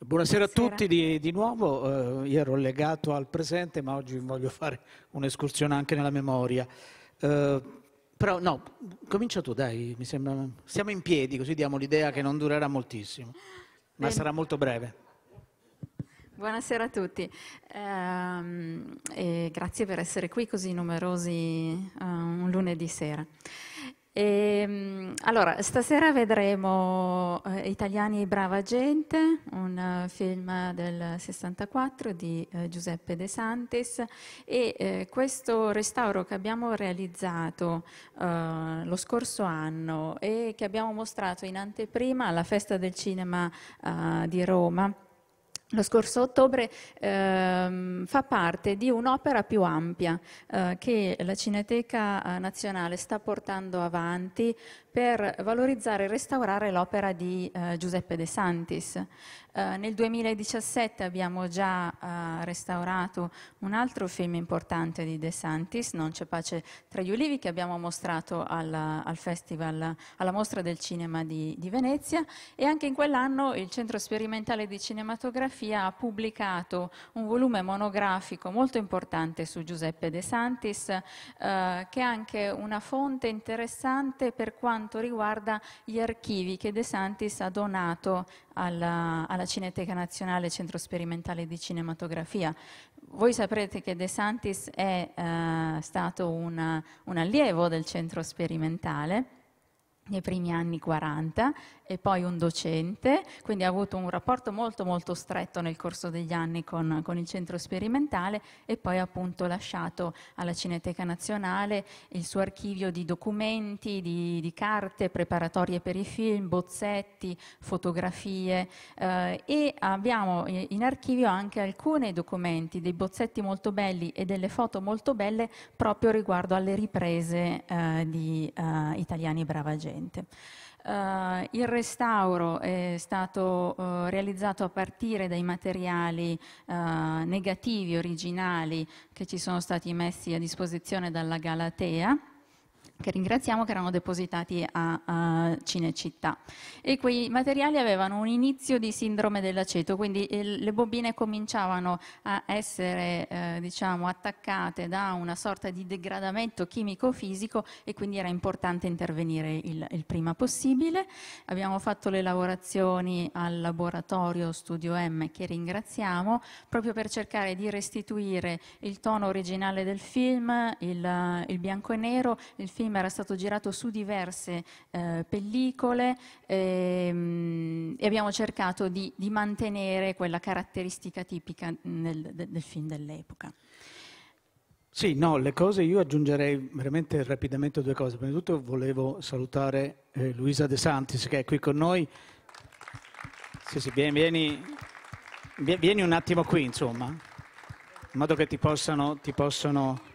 Buonasera, Buonasera, a tutti di, di nuovo, eh, io ero legato al presente ma oggi voglio fare un'escursione anche nella memoria. Eh, però no, comincia tu dai, mi sembra... Siamo in piedi così diamo l'idea che non durerà moltissimo, ma Bene. sarà molto breve. Buonasera a tutti, eh, grazie per essere qui così numerosi eh, un lunedì sera. E, ehm, allora, stasera vedremo eh, Italiani e brava gente, un uh, film del 64 di eh, Giuseppe De Santis e eh, questo restauro che abbiamo realizzato eh, lo scorso anno e che abbiamo mostrato in anteprima alla Festa del Cinema eh, di Roma lo scorso ottobre ehm, fa parte di un'opera più ampia eh, che la Cineteca eh, Nazionale sta portando avanti per valorizzare e restaurare l'opera di eh, Giuseppe De Santis. Eh, nel 2017 abbiamo già eh, restaurato un altro film importante di De Santis, Non c'è pace tra gli ulivi, che abbiamo mostrato alla, al festival, alla mostra del cinema di, di Venezia e anche in quell'anno il Centro Sperimentale di Cinematografia ha pubblicato un volume monografico molto importante su Giuseppe De Santis, eh, che è anche una fonte interessante per quanto quanto riguarda gli archivi che De Santis ha donato alla, alla Cineteca Nazionale Centro Sperimentale di Cinematografia. Voi saprete che De Santis è eh, stato una, un allievo del centro sperimentale nei primi anni 40 e poi un docente, quindi ha avuto un rapporto molto molto stretto nel corso degli anni con, con il centro sperimentale e poi appunto lasciato alla Cineteca Nazionale il suo archivio di documenti, di, di carte preparatorie per i film, bozzetti, fotografie eh, e abbiamo in archivio anche alcuni documenti, dei bozzetti molto belli e delle foto molto belle proprio riguardo alle riprese eh, di eh, Italiani Brava Gente esistente. Uh, eh, il restauro è stato uh, realizzato a partire dai materiali uh, negativi originali che ci sono stati messi a disposizione dalla Galatea, che ringraziamo, che erano depositati a, a, Cinecittà. E quei materiali avevano un inizio di sindrome dell'aceto, quindi il, eh, le bobine cominciavano a essere eh, diciamo, attaccate da una sorta di degradamento chimico-fisico e quindi era importante intervenire il, il prima possibile. Abbiamo fatto le lavorazioni al laboratorio Studio M, che ringraziamo, proprio per cercare di restituire il tono originale del film, il, il bianco e nero, il film film era stato girato su diverse eh, pellicole ehm, e abbiamo cercato di, di, mantenere quella caratteristica tipica nel, de, del film dell'epoca. Sì, no, le cose io aggiungerei veramente rapidamente due cose. Prima di tutto volevo salutare eh, Luisa De Santis che è qui con noi. Sì, sì, vieni, vieni, vieni un attimo qui, insomma, in modo che ti possano, ti possono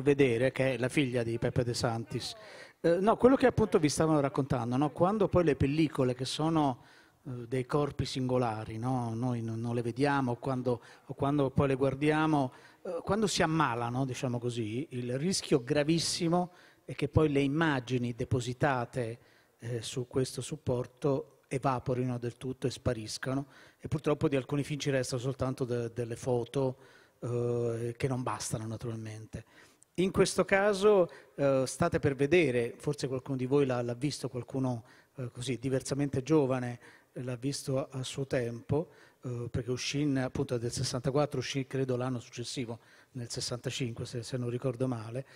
vedere, che è la figlia di Peppe De Santis. Eh, no, quello che appunto vi stavano raccontando, no? quando poi le pellicole che sono eh, dei corpi singolari, no? noi non, le vediamo, quando, quando poi le guardiamo, eh, quando si ammalano, diciamo così, il rischio gravissimo è che poi le immagini depositate eh, su questo supporto evaporino del tutto e spariscano e purtroppo di alcuni film ci restano soltanto de, delle foto che non bastano naturalmente. In questo caso eh, state per vedere, forse qualcuno di voi l'ha, visto, qualcuno eh, così diversamente giovane eh, l'ha visto a, a, suo tempo, eh, perché Uscin appunto è del 64, uscì credo l'anno successivo, nel 65 se, se non ricordo male,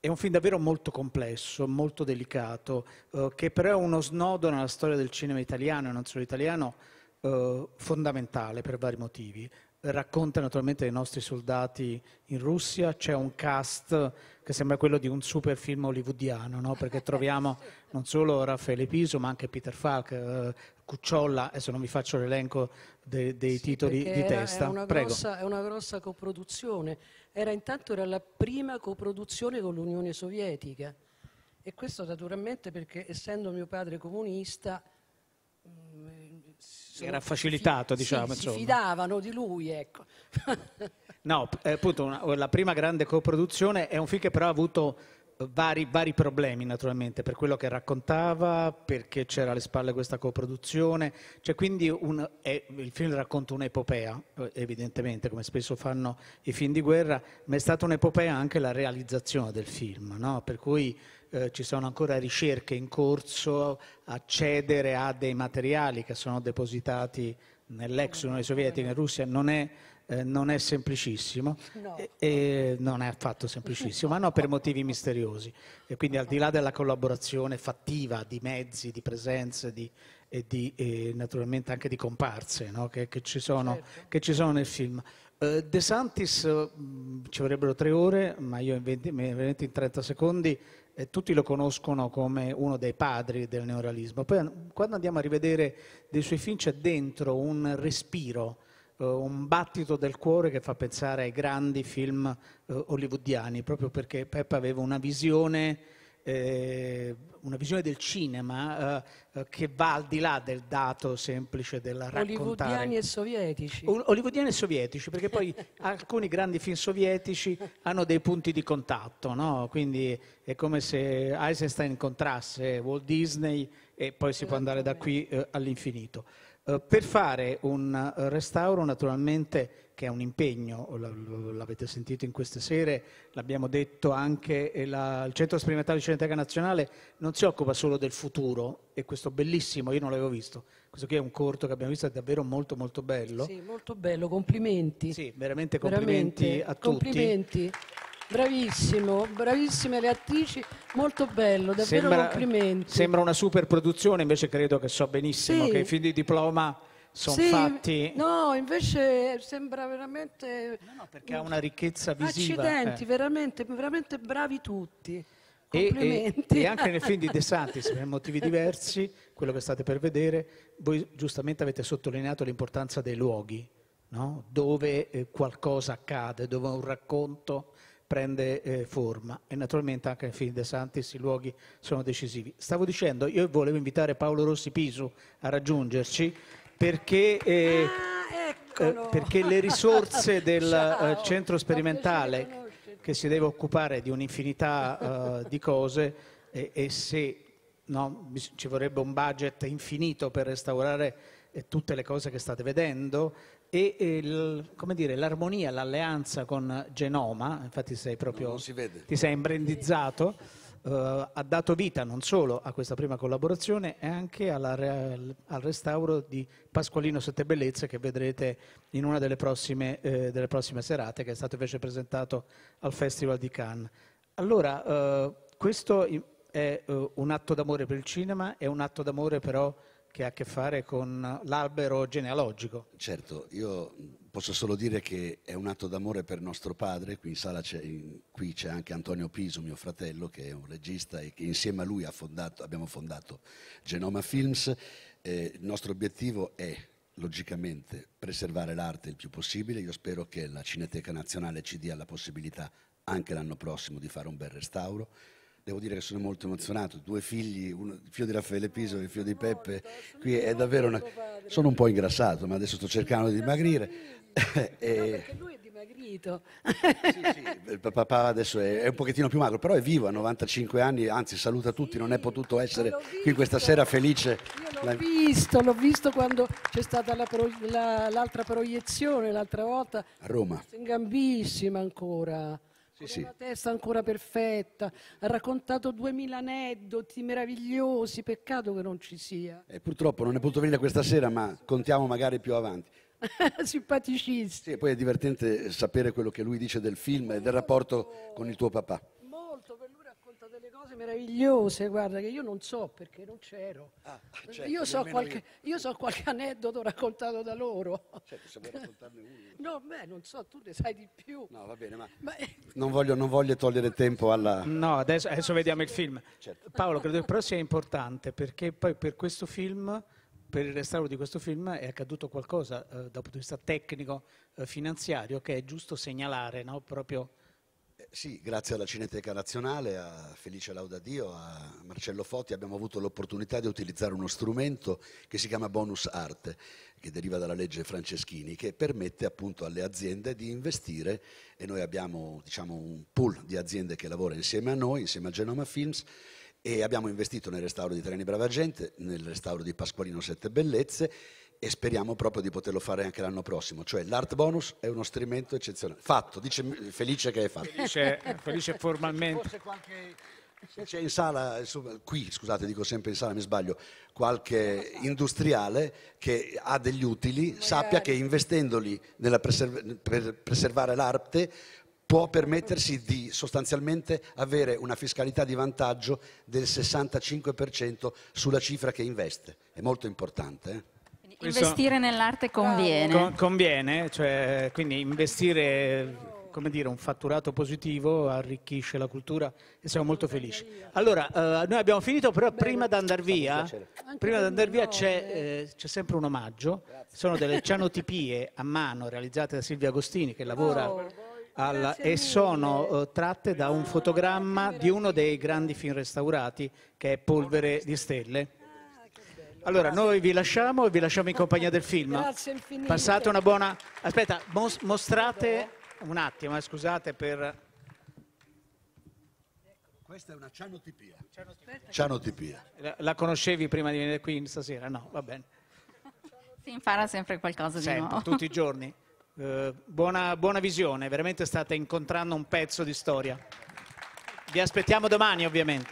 è un film davvero molto complesso, molto delicato, eh, che però è uno snodo nella storia del cinema italiano e non solo italiano eh, fondamentale per vari motivi racconta naturalmente dei nostri soldati in Russia, c'è un cast che sembra quello di un super film hollywoodiano, no? perché troviamo non solo Raffaele Piso ma anche Peter Falk, eh, Cucciolla, adesso non vi faccio l'elenco de, dei sì, titoli di era, testa. È una, grossa, è una, grossa, coproduzione, era intanto era la prima coproduzione con l'Unione Sovietica e questo naturalmente perché essendo mio padre comunista... Mh, mm, era facilitato, fi, diciamo. Si, si, fidavano di lui, ecco. no, eh, appunto, una, la prima grande coproduzione è un film che però ha avuto vari, vari, problemi naturalmente per quello che raccontava, perché c'era alle spalle questa coproduzione, cioè quindi un, è, il film racconta un'epopea, eh, evidentemente come spesso fanno i film di guerra, ma è stata un'epopea anche la realizzazione del film, no? per cui eh, ci sono ancora ricerche in corso, accedere a dei materiali che sono depositati nell'ex Unione Sovietica in Russia non è eh, non è semplicissimo, no. eh, non è affatto semplicissimo, ma no per motivi misteriosi. E quindi al di là della collaborazione fattiva di mezzi, di presenze, di, e, di, e naturalmente anche di comparse no? che, che, ci sono, certo. che, ci sono, nel film. Eh, De Santis eh, ci vorrebbero tre ore, ma io in, 20, in 30 secondi eh, tutti lo conoscono come uno dei padri del neorealismo. Poi quando andiamo a rivedere dei suoi film c'è dentro un respiro eh, un battito del cuore che fa pensare ai grandi film eh, hollywoodiani, proprio perché Peppa aveva una visione eh, una visione del cinema eh, che va al di là del dato semplice della raccontare. Hollywoodiani e sovietici. O- hollywoodiani e sovietici, perché poi alcuni grandi film sovietici hanno dei punti di contatto, no? Quindi è come se Eisenstein incontrasse Walt Disney e poi si può andare da qui eh, all'infinito. Eh, per fare un eh, restauro naturalmente che è un impegno, l'avete sentito in queste sere, l'abbiamo detto anche, eh, la, il Centro Sperimentale di Cineteca Nazionale non si occupa solo del futuro, e questo bellissimo, io non l'avevo visto, questo qui è un corto che abbiamo visto, è davvero molto molto bello. Sì, molto bello, complimenti. Sì, veramente complimenti veramente. a tutti. Complimenti. Bravissimo, bravissime le attrici, molto bello, davvero sembra, complimenti. Sembra una super produzione, invece credo che so benissimo sì. che i film di diploma sono sì, fatti. No, invece sembra veramente. No, no, perché ha una ricchezza visiva. Accidenti, eh. veramente, veramente bravi tutti. E, e, e, anche nel film di De Santis, per motivi diversi, quello che state per vedere, voi giustamente avete sottolineato l'importanza dei luoghi, no? dove eh, qualcosa accade, dove un racconto prende eh, forma e naturalmente anche ai fini De Santis i luoghi sono decisivi. Stavo dicendo, io volevo invitare Paolo Rossi Pisu a raggiungerci perché, eh, ah, eh, perché le risorse del eh, centro sperimentale che si deve occupare di un'infinità eh, di cose e se no, ci vorrebbe un budget infinito per restaurare tutte le cose che state vedendo e il, dire, l'armonia, l'alleanza con Genoma, infatti sei proprio, no, si ti sei imbrandizzato, eh, ha dato vita non solo a questa prima collaborazione ma anche alla, al restauro di Pasqualino Sette Bellezze che vedrete in una delle prossime, eh, delle prossime, serate che è stato invece presentato al Festival di Cannes. Allora, eh, questo è eh, un atto d'amore per il cinema, è un atto d'amore però che ha a che fare con l'albero genealogico. Certo, io posso solo dire che è un atto d'amore per nostro padre, qui in sala c'è, in, qui c'è anche Antonio Piso, mio fratello, che è un regista e che insieme a lui fondato, abbiamo fondato Genoma Films. Eh, il nostro obiettivo è logicamente preservare l'arte il più possibile, io spero che la Cineteca Nazionale ci dia la possibilità anche l'anno prossimo di fare un bel restauro devo dire che sono molto emozionato, due figli, uno, il figlio di Raffaele Piso e il figlio di Peppe, qui è davvero una... sono un po' ingrassato, ma adesso sto cercando di dimagrire. e... No, lui è dimagrito. sì, sì, il papà adesso è, un pochettino più magro, però è vivo, ha 95 anni, anzi saluta tutti, sì, non è potuto essere qui questa sera felice. Io l'ho la... visto, l'ho visto quando c'è stata la pro... la... l'altra proiezione l'altra volta. A Roma. In gambissima ancora sì, sì. la testa ancora perfetta, ha raccontato duemila aneddoti meravigliosi, peccato che non ci sia. E eh, purtroppo non è potuto venire questa sera, ma contiamo magari più avanti. Simpaticissimo. Sì, poi è divertente sapere quello che lui dice del film e del rapporto con il tuo papà detto delle cose meravigliose, guarda, che io non so perché non c'ero. Ah, certo, io, so qualche, io. io, so qualche, aneddoto raccontato da loro. Certo, se vuoi raccontarne uno. No, beh, non so, tu ne sai di più. No, va bene, ma, ma... Non, voglio, non, voglio, togliere tempo alla... No, adesso, adesso vediamo il film. Certo. Paolo, credo che però sia importante perché poi per questo film per il restauro di questo film è accaduto qualcosa eh, dal punto di vista tecnico, eh, finanziario, che è giusto segnalare no? proprio sì, grazie alla Cineteca Nazionale, a Felice Laudadio, a Marcello Fotti abbiamo avuto l'opportunità di utilizzare uno strumento che si chiama bonus arte, che deriva dalla legge Franceschini, che permette appunto alle aziende di investire e noi abbiamo diciamo, un pool di aziende che lavora insieme a noi, insieme a Genoma Films e abbiamo investito nel restauro di Treni Brava Gente, nel restauro di Pasqualino Sette Bellezze e speriamo proprio di poterlo fare anche l'anno prossimo. Cioè l'art bonus è uno strumento eccezionale. Fatto, dice Felice che è fatto. Felice, felice formalmente. Forse qualche... Se c'è in sala, qui scusate dico sempre in sala, mi sbaglio, qualche industriale che ha degli utili, Magari. sappia che investendoli preserv- per preservare l'arte può permettersi di sostanzialmente avere una fiscalità di vantaggio del 65% sulla cifra che investe. È molto importante. Eh? investire nell'arte conviene. Con, conviene, cioè, quindi investire come dire, un fatturato positivo, arricchisce la cultura e siamo molto felici. Allora, eh, noi abbiamo finito, però prima di andare via, andar via c'è, eh, sempre un omaggio, sono delle cianotipie a mano realizzate da Silvia Agostini che lavora oh, e sono eh, tratte da un fotogramma di uno dei grandi film restaurati che è Polvere di Stelle. Allora, noi vi lasciamo e vi lasciamo in compagnia del film. Grazie infinite. Passate una buona... Aspetta, mos- mostrate... Un attimo, eh, scusate per... Questa è una cianotipia. Cianotipia. La, la conoscevi prima di venire qui stasera? No, va bene. Si impara sempre qualcosa di nuovo. tutti i giorni. Eh, buona, buona visione, veramente state incontrando un pezzo di storia. Vi aspettiamo domani, ovviamente.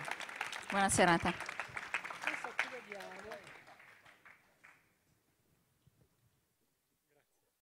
Buona serata.